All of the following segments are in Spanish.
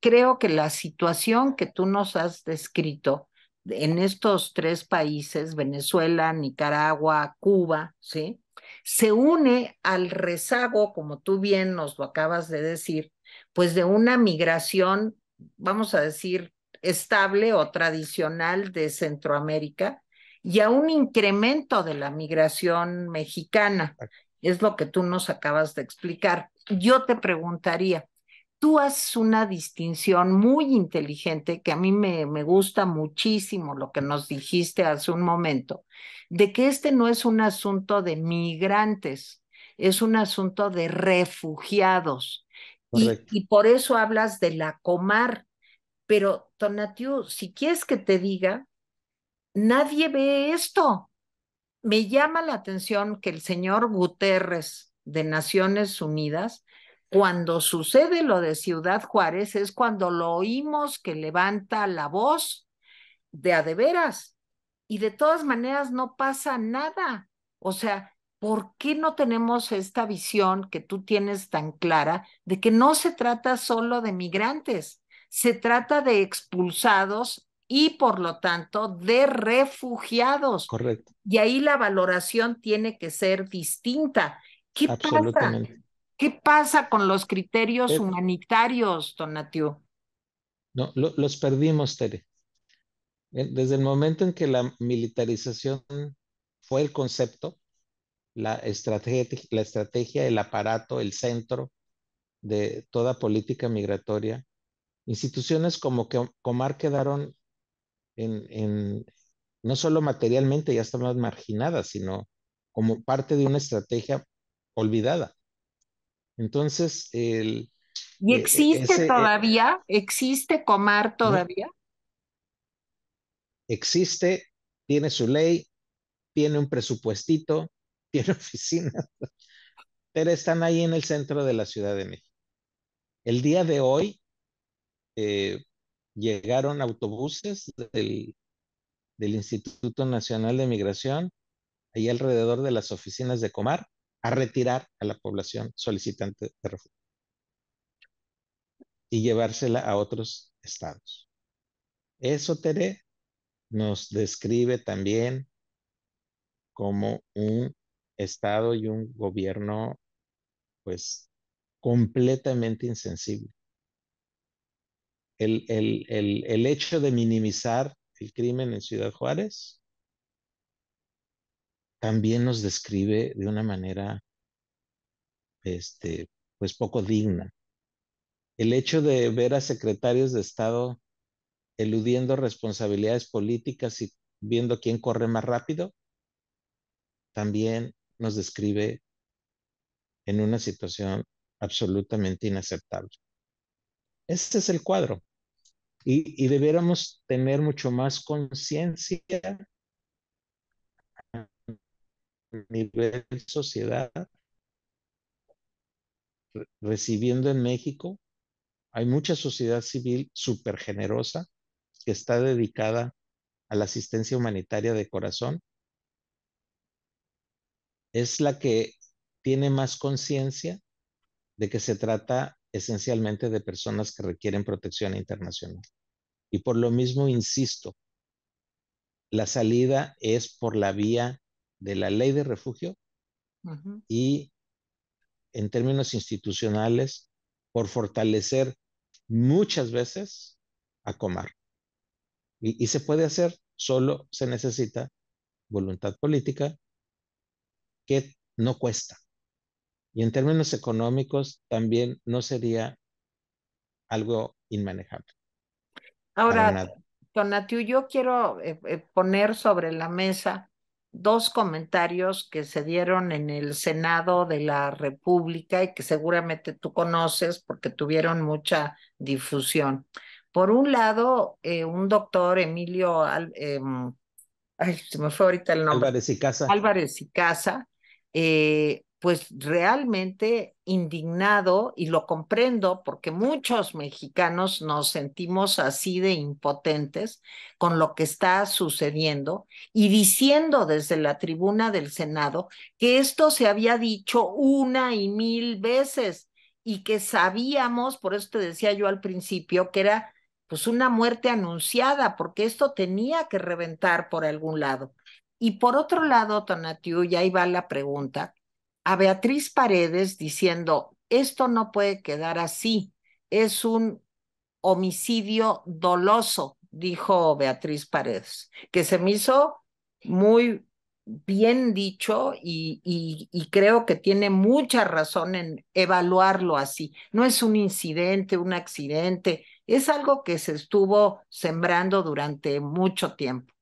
creo que la situación que tú nos has descrito en estos tres países, Venezuela, Nicaragua, Cuba, ¿sí? Se une al rezago, como tú bien nos lo acabas de decir, pues de una migración, vamos a decir, estable o tradicional de Centroamérica y a un incremento de la migración mexicana. Es lo que tú nos acabas de explicar. Yo te preguntaría, tú haces una distinción muy inteligente que a mí me, gusta muchísimo lo que nos dijiste hace un momento, de que este no es un asunto de migrantes, es un asunto de refugiados. Y, y, por eso hablas de la comar. Pero, Tonatiu, si quieres que te diga, nadie ve esto. Me llama la atención que el señor Guterres de Naciones Unidas cuando sucede lo de Ciudad Juárez es cuando lo oímos que levanta la voz de a de veras. Y de todas maneras no pasa nada. O sea, ¿por qué no tenemos esta visión que tú tienes tan clara de que no se trata solo de migrantes, se trata de expulsados y por lo tanto de refugiados? Correcto. Y ahí la valoración tiene que ser distinta. ¿Qué pasa? ¿Qué pasa con los criterios eh, humanitarios, Donatiu? No, los perdimos, Tere. Eh, desde el momento en que la militarización fue el concepto, la estrategia, la estrategia, el aparato, el centro de toda política migratoria, instituciones como que Comar quedaron en, en, no solo materialmente ya están más marginadas, sino como parte de una estrategia olvidada. Entonces, el... ¿Y e, e, existe e, todavía? ¿Existe Comar todavía? Existe, tiene su ley, tiene un presupuestito, tiene oficinas, pero están ahí en el centro de la Ciudad de México. El día de hoy eh, llegaron autobuses del, del Instituto Nacional de Migración, ahí alrededor de las oficinas de Comar, a retirar a la población solicitante de refugio y llevársela a otros estados. Eso, Tere, nos describe también como un estado y un gobierno, pues, completamente insensible. El, el, el hecho de minimizar el crimen en Ciudad Juárez también nos describe de una manera, este, pues poco digna. El hecho de ver a secretarios de Estado eludiendo responsabilidades políticas y viendo quién corre más rápido, también nos describe en una situación absolutamente inaceptable. Ese es el cuadro. Y, y debiéramos tener mucho más conciencia nivel de sociedad recibiendo en México. Hay mucha sociedad civil súper generosa que está dedicada a la asistencia humanitaria de corazón. Es la que tiene más conciencia de que se trata esencialmente de personas que requieren protección internacional. Y por lo mismo, insisto, la salida es por la vía de la ley de refugio y en términos institucionales por fortalecer muchas veces a Comar. Y, se puede hacer, solo se necesita voluntad política que no cuesta. Y en términos económicos también no sería algo inmanejable. Ahora, Donatiu, yo quiero eh, eh, poner sobre la mesa dos comentarios que se dieron en el Senado de la República y que seguramente tú conoces porque tuvieron mucha difusión. Por un lado, eh, un doctor, Emilio, em, se me fue ahorita el nombre. Álvarez y Casa. Álvarez y Casa, eh, pues realmente indignado y lo comprendo porque muchos mexicanos nos sentimos así de impotentes con lo que está sucediendo y diciendo desde la tribuna del Senado que esto se había dicho una y mil veces y que sabíamos, por eso te decía yo al principio, que era pues una muerte anunciada porque esto tenía que reventar por algún lado. Y por otro lado, Tonatiuh, y ahí va la pregunta, a Beatriz Paredes diciendo, esto no puede quedar así, es un homicidio doloso, dijo Beatriz Paredes, que se me hizo muy bien dicho y, creo que tiene mucha razón en evaluarlo así. No es un incidente, un accidente, es algo que se estuvo sembrando durante mucho tiempo.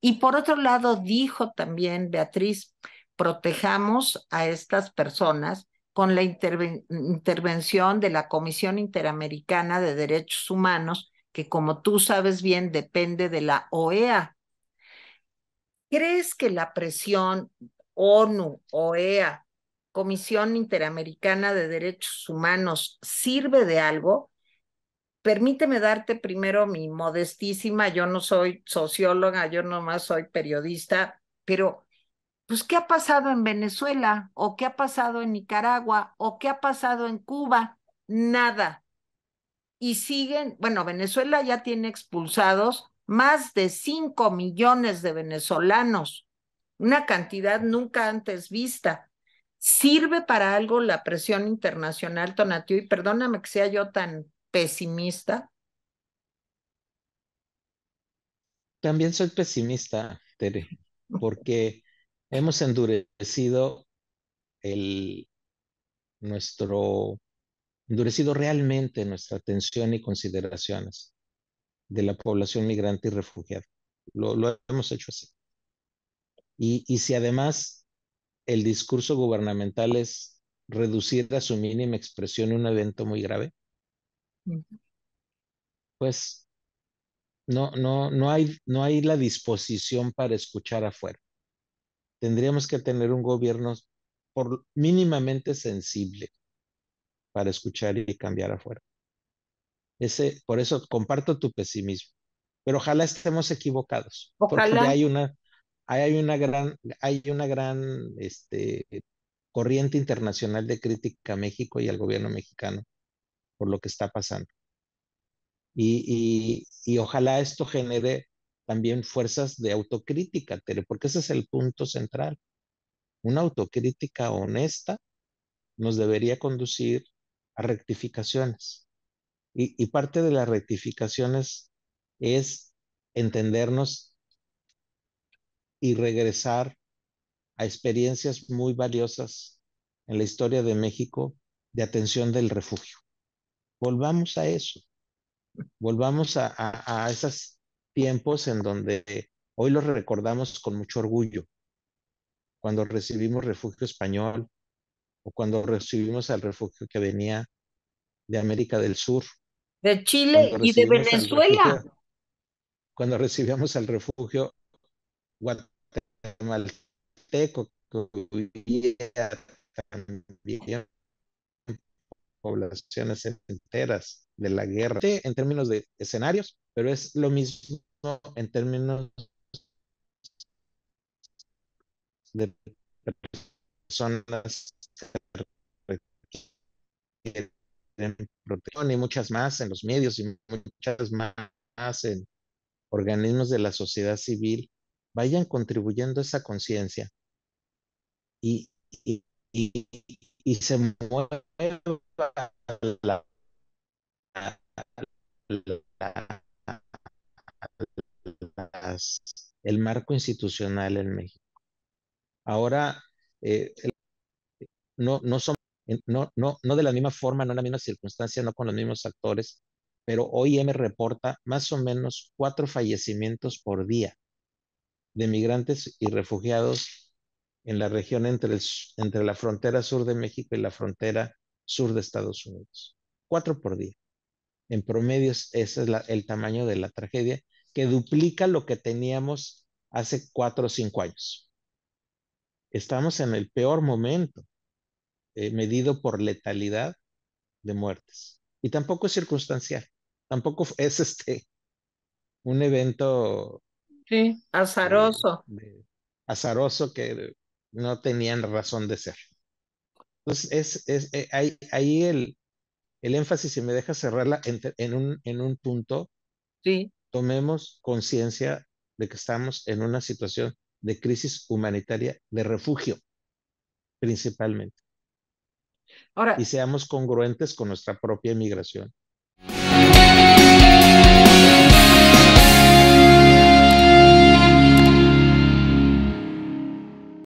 Y por otro lado, dijo también Beatriz, protejamos a estas personas con la intervención de la Comisión Interamericana de Derechos Humanos, que como tú sabes bien depende de la OEA. ¿Crees que la presión ONU, OEA, Comisión Interamericana de Derechos Humanos sirve de algo? Permíteme darte primero mi modestísima, yo no soy socióloga, yo nomás soy periodista, pero pues, ¿qué ha pasado en Venezuela? ¿O qué ha pasado en Nicaragua? ¿O qué ha pasado en Cuba? Nada. Y siguen, bueno, Venezuela ya tiene expulsados más de 5 millones de venezolanos, una cantidad nunca antes vista. ¿Sirve para algo la presión internacional, Tonatiuh? Y perdóname que sea yo tan pesimista. También soy pesimista, Tere, porque hemos endurecido nuestro, endurecido realmente nuestra atención y consideraciones de la población migrante y refugiada. Lo, hemos hecho así. Y, si además el discurso gubernamental es reducir a su mínima expresión un evento muy grave, pues no, no, no, hay, no hay la disposición para escuchar afuera tendríamos que tener un gobierno por mínimamente sensible para escuchar y cambiar afuera. Ese, por eso comparto tu pesimismo, pero ojalá estemos equivocados, porque hay una, hay una gran, hay una gran este, corriente internacional de crítica a México y al gobierno mexicano por lo que está pasando. Y, y, y ojalá esto genere también fuerzas de autocrítica, porque ese es el punto central. Una autocrítica honesta nos debería conducir a rectificaciones. Y, y parte de las rectificaciones es entendernos y regresar a experiencias muy valiosas en la historia de México de atención del refugio. Volvamos a eso, volvamos a, a, a esas tiempos en donde hoy lo recordamos con mucho orgullo. Cuando recibimos refugio español o cuando recibimos al refugio que venía de América del Sur. De Chile y de Venezuela. cuando recibíamos al refugio guatemalteco que también poblaciones enteras de la guerra en términos de escenarios, pero es lo mismo en términos de personas que tienen protección y muchas más en los medios y muchas más en organismos de la sociedad civil, vayan contribuyendo esa conciencia y, se mueva la el marco institucional en México. Ahora, eh, no, no, son, no, no, no de la misma forma, no en la misma circunstancia, no con los mismos actores, pero OIM reporta más o menos cuatro fallecimientos por día de migrantes y refugiados en la región entre, el, entre la frontera sur de México y la frontera sur de Estados Unidos. Cuatro por día. En promedio, ese es la, el tamaño de la tragedia que duplica lo que teníamos hace cuatro o cinco años. Estamos en el peor momento, eh, medido por letalidad de muertes. Y tampoco es circunstancial, tampoco es este un evento sí, azaroso. Eh, azaroso que no tenían razón de ser. Entonces, es, es, eh, ahí, el, el, énfasis, si me deja cerrarla en, un, en un punto, sí tomemos conciencia de que estamos en una situación de crisis humanitaria de refugio, principalmente. y seamos congruentes con nuestra propia inmigración.